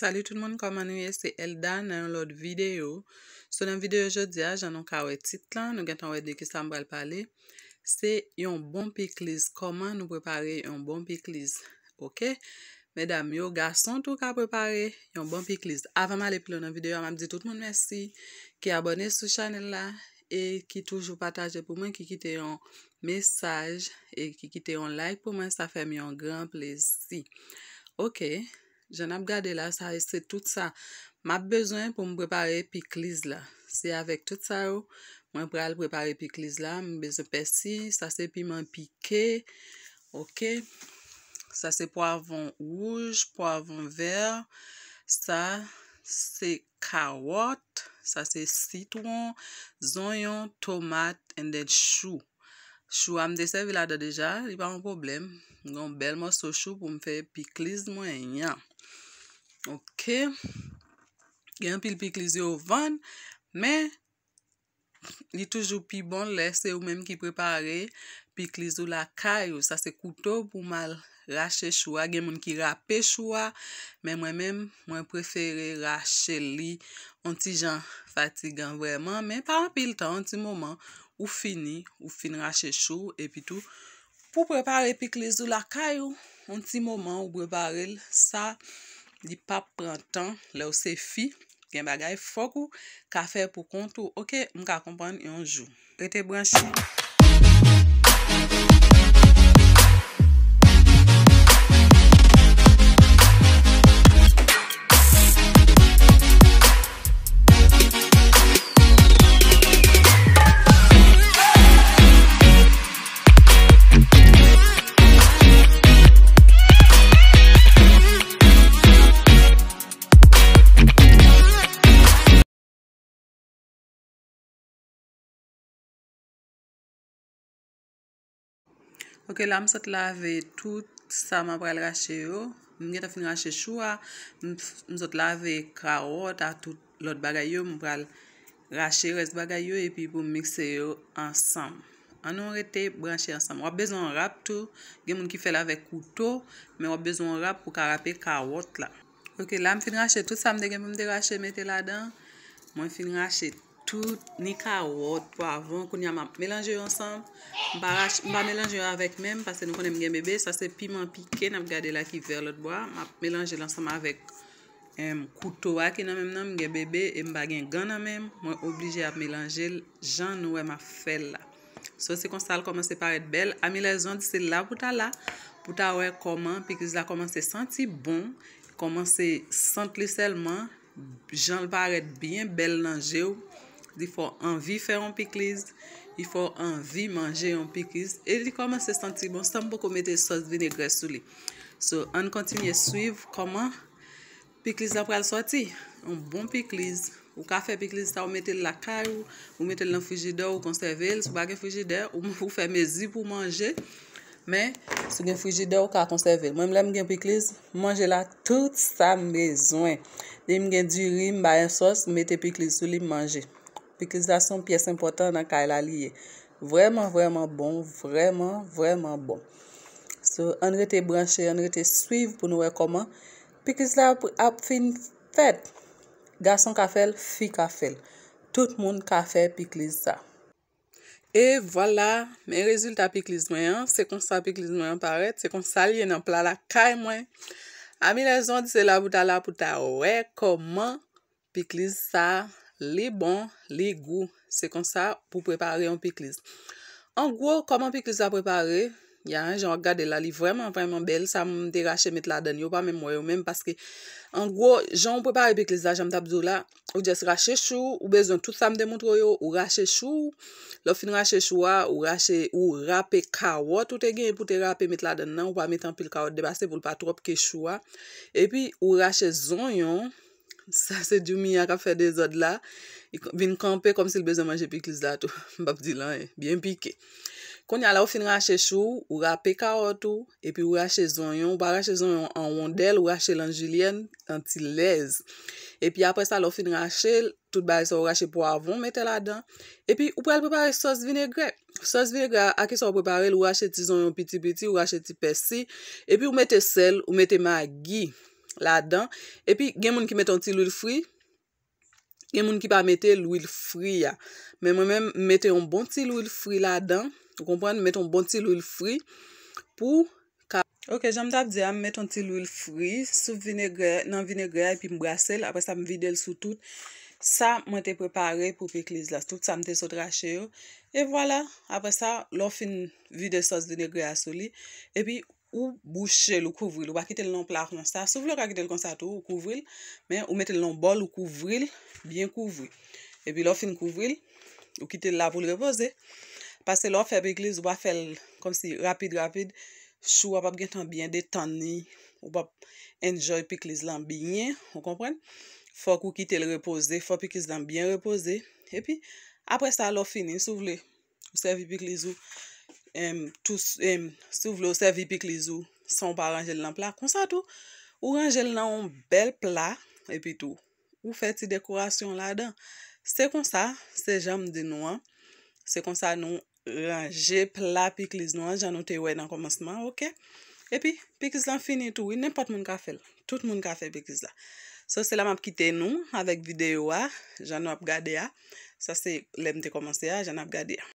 Salou tout moun koman nou ye, se Eldan nan yon lòd videyo. So nan videyo jòdia, jan nou ka wè tit lan, nou gen tan wè di ki sa mbòl pale. Se yon bon pikliz, koman nou prepare yon bon pikliz. Ok? Medam, yo gason tou ka prepare yon bon pikliz. Avanman le plon nan videyo, amam di tout moun mersi. Ki abone sou chanel la, e ki toujou pataje pou mwen ki kite yon mesaj, e ki kite yon like pou mwen, sa fèm yon gran ples si. Ok? Jan ap gade la, sa reste tout sa. Ma ap bezoen pou m prepare pikliz la. Se avek tout sa ou, mwen preal prepare pikliz la. Mbeze pesi, sa se pimen pike. Ok. Sa se poavon ouj, poavon ver. Sa se kawot. Sa se sitouan, zonyon, tomat, endel chou. Chou am desev la de deja, li pa mwen problem. Gon bel mwen so chou pou m fe pikliz mwen yon. Ok, gen pil pik li zo van, men li toujou pi bon lese ou menm ki prepare pik li zo la kayou. Sa se koutou pou mal rache choua, gen menm ki rape choua, menm wè menm wè preferi rache li. On ti jan fatigan wèman, menm pa an pil tan, on ti moman ou fini, ou fin rache chou, epi tou. Po prepare pik li zo la kayou, on ti moman ou preparel sa. li pa pran tan lè ou se fi, gen bagay fok ou, ka fè pou kont ou, ok, mka kompan yon jou. Ete branchi. Ok, la m sot lave tout sa ma pral rache yo. M gen ta fin rache chou a. M sot lave karot a tout lot bagay yo. M pral rache res bagay yo. E pi pou mikse yo ansam. Anon rete branche ansam. Wap bezon rap tou. Gen moun ki fe lave koutou. Men wap bezon rap pou karape karot la. Ok, la m fin rache tout sa me de gen m de rache mette la dan. Mwen fin rache tou. tout ni ka wot pou avon koun ya m ap melanje yon san m ba melanje yon avek menm pase nou konen m gen bebe sa se piman pike nan ap gade la ki ver lot bo m ap melanje yon san ma avek m koutowa ki nan menm nan m e gen bebe m bagen gana menm m ou oblije ap melanje jan nou e ma fel la so se konsal komanse paret bel ami le zon disi la pouta la pouta we koman pi kiz la komanse santi bon komanse santli selman jan paret bien bel nan je ou I fò anvi fè an pikliz I fò anvi manje an pikliz E li koman se senti bon San mpoko metè sos vinigre sou li So an kontinye suiv koman Pikliz apre al soti An bon pikliz Ou ka fè pikliz ta ou metè l lakar Ou metè l an fujidè ou konserve Sou bagen fujidè ou fè mezi pou manje Men sou gen fujidè ou ka konserve Mwen mle mgen pikliz Mange la tout sa mezon Mwen mgen di rim bayen sos Mete pikliz sou li manje Pikliz la son piyes impotant nan kay la liye. Vreman, vreman bon, vreman, vreman bon. So, anre te branche, anre te suiv pou nou rekoman. Pikliz la ap fin fet. Gason ka fel, fi ka fel. Tout moun ka fel pikliz sa. E, vwala, men rezulta pikliz mwen. Se kon sa pikliz mwen paret, se kon sa liye nan pla la kay mwen. Ami le zon, di se la bouta la pou ta rekoman pikliz sa. li bon, li gou. Se kon sa pou prepare yon pikliz. An gwo, koman pikliz a prepare, jan, jan wak gade la li vreman, vreman bel, sa mwen te rache met la den, yo pa memoyon men, paske, an gwo, jan wak prepare pikliz la, jan mta bzou la, ou jes rache chou, ou bezon tout sa mdemontro yo, ou rache chou, lo fin rache chouwa, ou rache, ou rape kawot, ou te gen pou te rape met la den nan, ou pa metan pil kawot, ou debase pou lpa trop ke chouwa, epi, ou rache zon yon, Sa se djoumi a ka fe de zot la Bin kampe kom si l beze manje pikli zato Babdi lan e, eh, bin pike Kon ya la ou fin rache chou Ou rape karot ou E pi ou rache zonyon Ou pa rache zonyon an wandel Ou rache l an julienne, an ti lez E pi apre sa l ou fin rache Tout bari sa ou rache poavon mette la dan E pi ou prel prepare sos vinegre Sos vinegre a ke sa ou prepare Ou rache ti zonyon piti piti Ou rache ti pesi E pi ou mette sel, ou mette maggi la dan, epi gen moun ki met an ti l'ouil fri gen moun ki pa mette l'ouil fri ya men mwen men mette an bon ti l'ouil fri la dan konpwane, mette an bon ti l'ouil fri pou ka... ok, janm tab di a, mette an ti l'ouil fri souf vinegre, nan vinegre a, epi mbrase l apre sa m vide l sou tout sa mwen te prepare pou pe kliz la tout sa mte sotra che yo e wala, apre sa, lò fin vide sos vinegre a soli epi... Ou bouchel ou kouvril. Ou ba kite l nan plak non sa. Sou vle ou ba kite l konsato ou kouvril. Men ou mette l nan bol ou kouvril. Bien kouvril. E pi lo fin kouvril. Ou kite l la pou l repose. Pase lo febe ikliz ou ba fel kom si rapide rapide. Chou ap ap gen tan bien detani. Ou ap enjoy pikliz lan binyen. Ou kompren. Fok ou kite l repose. Fok pikliz lan bien repose. E pi apre sa lo fin in sou vle. Ou serve pikliz ou. em, tous, em, sou vlo sevi pikliz ou, son pa ranjel nan pla, konsa tou, ou ranjel nan ou bel pla, epi tou ou fet si dekorasyon la dan se konsa, se jan mde nou an se konsa nou ranjel pla pikliz nou an jan nou te we nan komansman, ok epi, pikliz lan fini tou, inepat moun ka fel tout moun ka fel pikliz la so se la map kite nou, avek video a jan nou ap gade ya sa se lem te komansya, jan nou ap gade ya